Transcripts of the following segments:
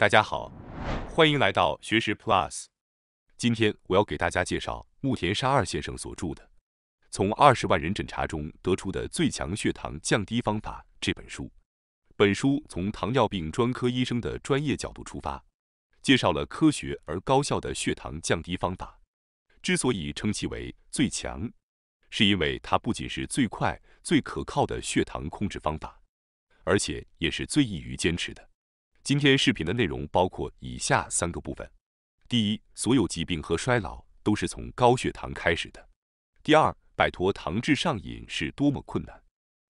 大家好，欢迎来到学识 Plus。今天我要给大家介绍牧田沙二先生所著的《从二十万人诊查中得出的最强血糖降低方法》这本书。本书从糖尿病专科医生的专业角度出发，介绍了科学而高效的血糖降低方法。之所以称其为最强，是因为它不仅是最快、最可靠的血糖控制方法，而且也是最易于坚持的。今天视频的内容包括以下三个部分：第一，所有疾病和衰老都是从高血糖开始的；第二，摆脱糖质上瘾是多么困难；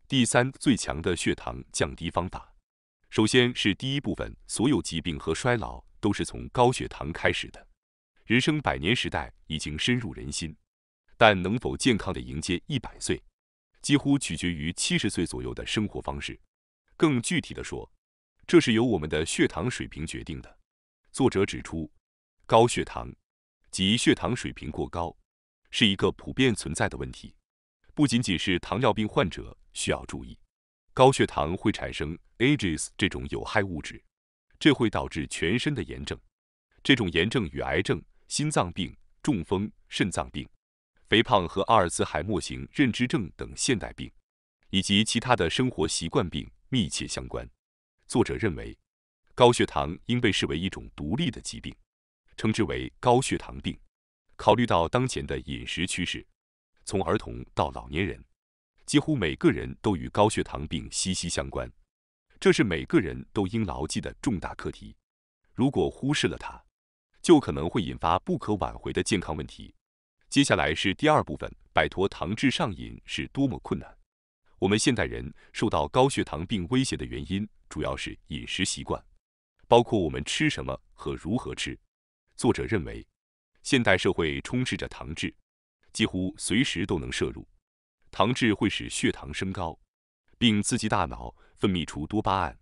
第三，最强的血糖降低方法。首先是第一部分，所有疾病和衰老都是从高血糖开始的。人生百年时代已经深入人心，但能否健康的迎接一百岁，几乎取决于七十岁左右的生活方式。更具体的说，这是由我们的血糖水平决定的。作者指出，高血糖及血糖水平过高是一个普遍存在的问题，不仅仅是糖尿病患者需要注意。高血糖会产生 AGEs 这种有害物质，这会导致全身的炎症。这种炎症与癌症、心脏病、中风、肾脏病、肥胖和阿尔茨海默型认知症等现代病，以及其他的生活习惯病密切相关。作者认为，高血糖应被视为一种独立的疾病，称之为高血糖病。考虑到当前的饮食趋势，从儿童到老年人，几乎每个人都与高血糖病息息相关。这是每个人都应牢记的重大课题。如果忽视了它，就可能会引发不可挽回的健康问题。接下来是第二部分：摆脱糖质上瘾是多么困难。我们现代人受到高血糖病威胁的原因。主要是饮食习惯，包括我们吃什么和如何吃。作者认为，现代社会充斥着糖质，几乎随时都能摄入。糖质会使血糖升高，并刺激大脑分泌出多巴胺，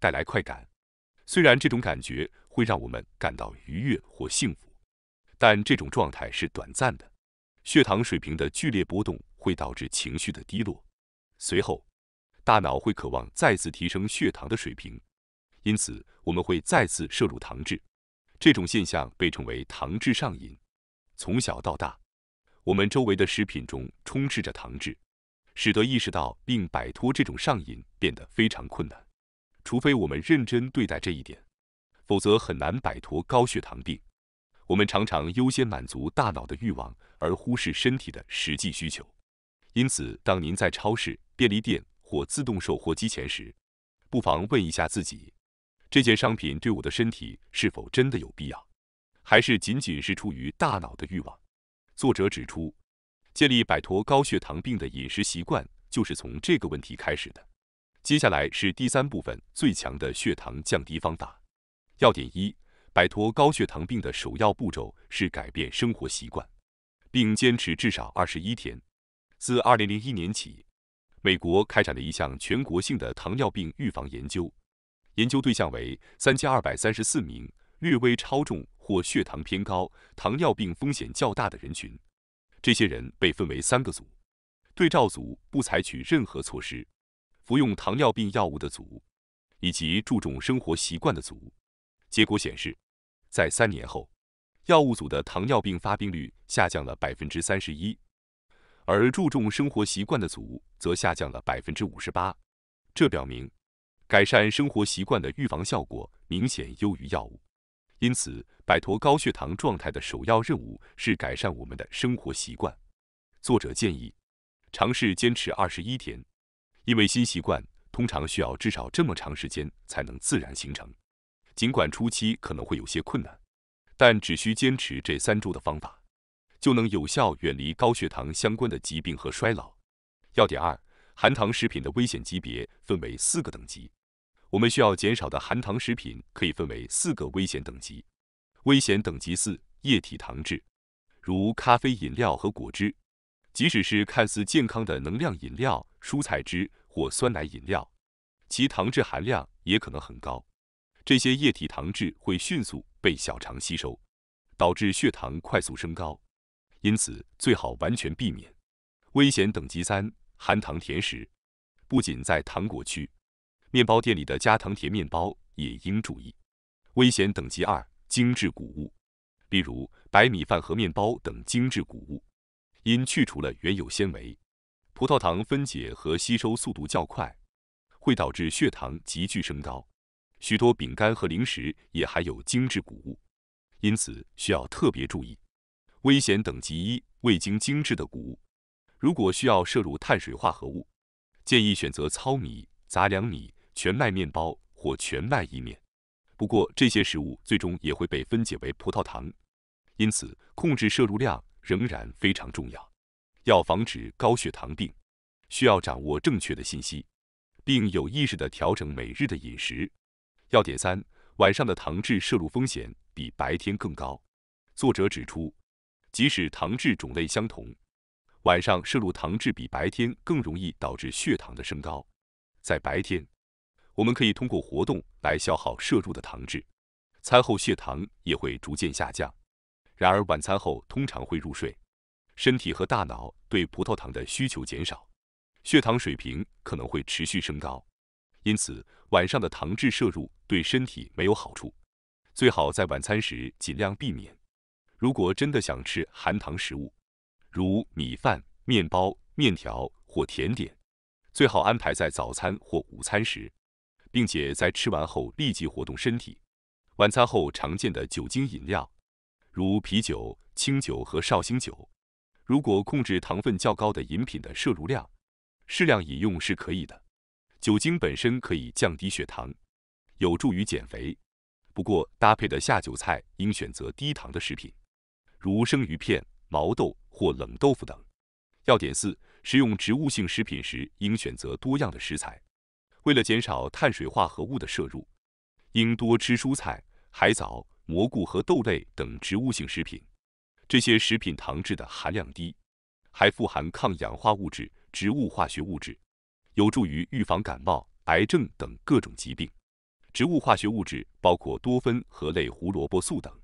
带来快感。虽然这种感觉会让我们感到愉悦或幸福，但这种状态是短暂的。血糖水平的剧烈波动会导致情绪的低落，随后。大脑会渴望再次提升血糖的水平，因此我们会再次摄入糖质。这种现象被称为糖质上瘾。从小到大，我们周围的食品中充斥着糖质，使得意识到并摆脱这种上瘾变得非常困难。除非我们认真对待这一点，否则很难摆脱高血糖病。我们常常优先满足大脑的欲望，而忽视身体的实际需求。因此，当您在超市、便利店，或自动售货机前时，不妨问一下自己：这件商品对我的身体是否真的有必要？还是仅仅是出于大脑的欲望？作者指出，建立摆脱高血糖病的饮食习惯，就是从这个问题开始的。接下来是第三部分：最强的血糖降低方法。要点一：摆脱高血糖病的首要步骤是改变生活习惯，并坚持至少二十一天。自二零零一年起。美国开展了一项全国性的糖尿病预防研究，研究对象为三千二百三十四名略微超重或血糖偏高、糖尿病风险较大的人群。这些人被分为三个组：对照组不采取任何措施，服用糖尿病药物的组，以及注重生活习惯的组。结果显示，在三年后，药物组的糖尿病发病率下降了百分之三十一。而注重生活习惯的组则下降了百分之五十八，这表明改善生活习惯的预防效果明显优于药物。因此，摆脱高血糖状态的首要任务是改善我们的生活习惯。作者建议尝试坚持二十一天，因为新习惯通常需要至少这么长时间才能自然形成。尽管初期可能会有些困难，但只需坚持这三周的方法。就能有效远离高血糖相关的疾病和衰老。要点二：含糖食品的危险级别分为四个等级，我们需要减少的含糖食品可以分为四个危险等级。危险等级四：液体糖质，如咖啡饮料和果汁。即使是看似健康的能量饮料、蔬菜汁或酸奶饮料，其糖质含量也可能很高。这些液体糖质会迅速被小肠吸收，导致血糖快速升高。因此，最好完全避免。危险等级三：含糖甜食，不仅在糖果区，面包店里的加糖甜面包也应注意。危险等级二：精致谷物，例如白米饭和面包等精致谷物，因去除了原有纤维，葡萄糖分解和吸收速度较快，会导致血糖急剧升高。许多饼干和零食也含有精致谷物，因此需要特别注意。危险等级一：未经精制的谷物。如果需要摄入碳水化合物，建议选择糙米、杂粮米、全麦面包或全麦意面。不过，这些食物最终也会被分解为葡萄糖，因此控制摄入量仍然非常重要。要防止高血糖病，需要掌握正确的信息，并有意识的调整每日的饮食。要点三：晚上的糖质摄入风险比白天更高。作者指出。即使糖质种类相同，晚上摄入糖质比白天更容易导致血糖的升高。在白天，我们可以通过活动来消耗摄入的糖质，餐后血糖也会逐渐下降。然而，晚餐后通常会入睡，身体和大脑对葡萄糖的需求减少，血糖水平可能会持续升高。因此，晚上的糖质摄入对身体没有好处，最好在晚餐时尽量避免。如果真的想吃含糖食物，如米饭、面包、面条或甜点，最好安排在早餐或午餐时，并且在吃完后立即活动身体。晚餐后常见的酒精饮料，如啤酒、清酒和绍兴酒，如果控制糖分较高的饮品的摄入量，适量饮用是可以的。酒精本身可以降低血糖，有助于减肥，不过搭配的下酒菜应选择低糖的食品。如生鱼片、毛豆或冷豆腐等。要点四：食用植物性食品时，应选择多样的食材。为了减少碳水化合物的摄入，应多吃蔬菜、海藻、蘑菇和豆类等植物性食品。这些食品糖质的含量低，还富含抗氧化物质、植物化学物质，有助于预防感冒、癌症等各种疾病。植物化学物质包括多酚和类胡萝卜素等。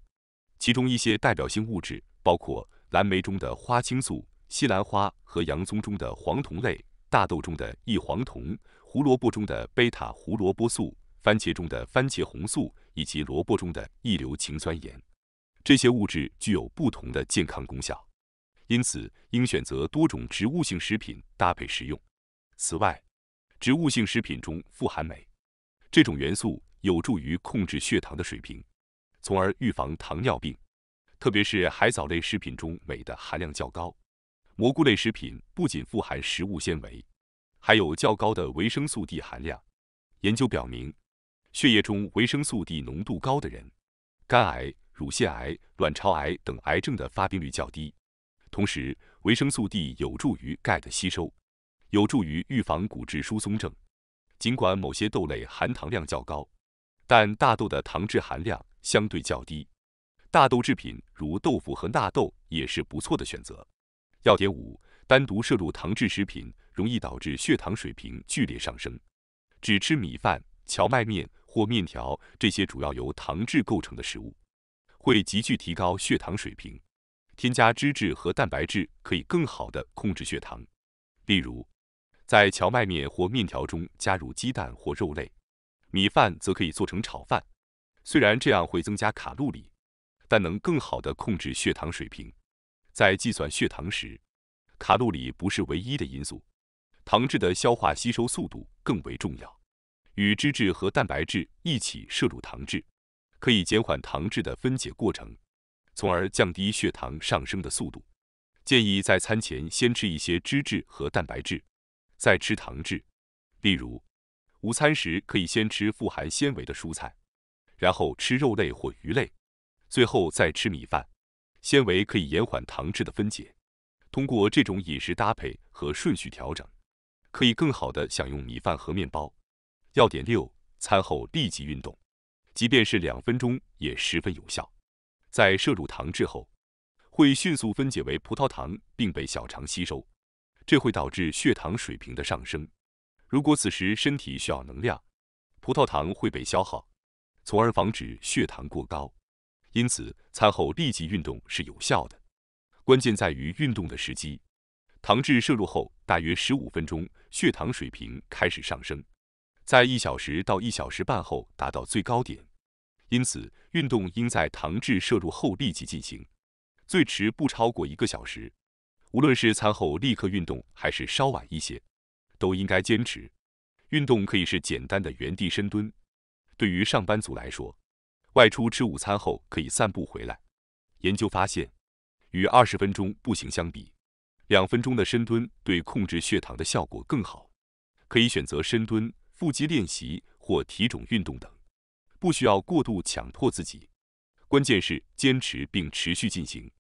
其中一些代表性物质包括蓝莓中的花青素、西兰花和洋葱中的黄酮类、大豆中的异黄酮、胡萝卜中的贝塔胡萝卜素、番茄中的番茄红素以及萝卜中的异硫氰酸盐。这些物质具有不同的健康功效，因此应选择多种植物性食品搭配食用。此外，植物性食品中富含镁，这种元素有助于控制血糖的水平。从而预防糖尿病，特别是海藻类食品中镁的含量较高。蘑菇类食品不仅富含食物纤维，还有较高的维生素 D 含量。研究表明，血液中维生素 D 浓度高的人，肝癌、乳腺癌、卵巢癌等癌症的发病率较低。同时，维生素 D 有助于钙的吸收，有助于预防骨质疏松症。尽管某些豆类含糖量较高，但大豆的糖质含量。相对较低，大豆制品如豆腐和纳豆也是不错的选择。要点五：单独摄入糖质食品容易导致血糖水平剧烈上升。只吃米饭、荞麦面或面条这些主要由糖质构成的食物，会急剧提高血糖水平。添加脂质和蛋白质可以更好地控制血糖。例如，在荞麦面或面条中加入鸡蛋或肉类，米饭则可以做成炒饭。虽然这样会增加卡路里，但能更好地控制血糖水平。在计算血糖时，卡路里不是唯一的因素，糖质的消化吸收速度更为重要。与脂质和蛋白质一起摄入糖质，可以减缓糖质的分解过程，从而降低血糖上升的速度。建议在餐前先吃一些脂质和蛋白质，再吃糖质。例如，午餐时可以先吃富含纤维的蔬菜。然后吃肉类或鱼类，最后再吃米饭。纤维可以延缓糖质的分解。通过这种饮食搭配和顺序调整，可以更好的享用米饭和面包。要点六：餐后立即运动，即便是两分钟也十分有效。在摄入糖质后，会迅速分解为葡萄糖，并被小肠吸收，这会导致血糖水平的上升。如果此时身体需要能量，葡萄糖会被消耗。从而防止血糖过高，因此餐后立即运动是有效的。关键在于运动的时机。糖质摄入后大约十五分钟，血糖水平开始上升，在一小时到一小时半后达到最高点。因此，运动应在糖质摄入后立即进行，最迟不超过一个小时。无论是餐后立刻运动还是稍晚一些，都应该坚持。运动可以是简单的原地深蹲。对于上班族来说，外出吃午餐后可以散步回来。研究发现，与二十分钟步行相比，两分钟的深蹲对控制血糖的效果更好。可以选择深蹲、腹肌练习或体重运动等，不需要过度强迫自己，关键是坚持并持续进行。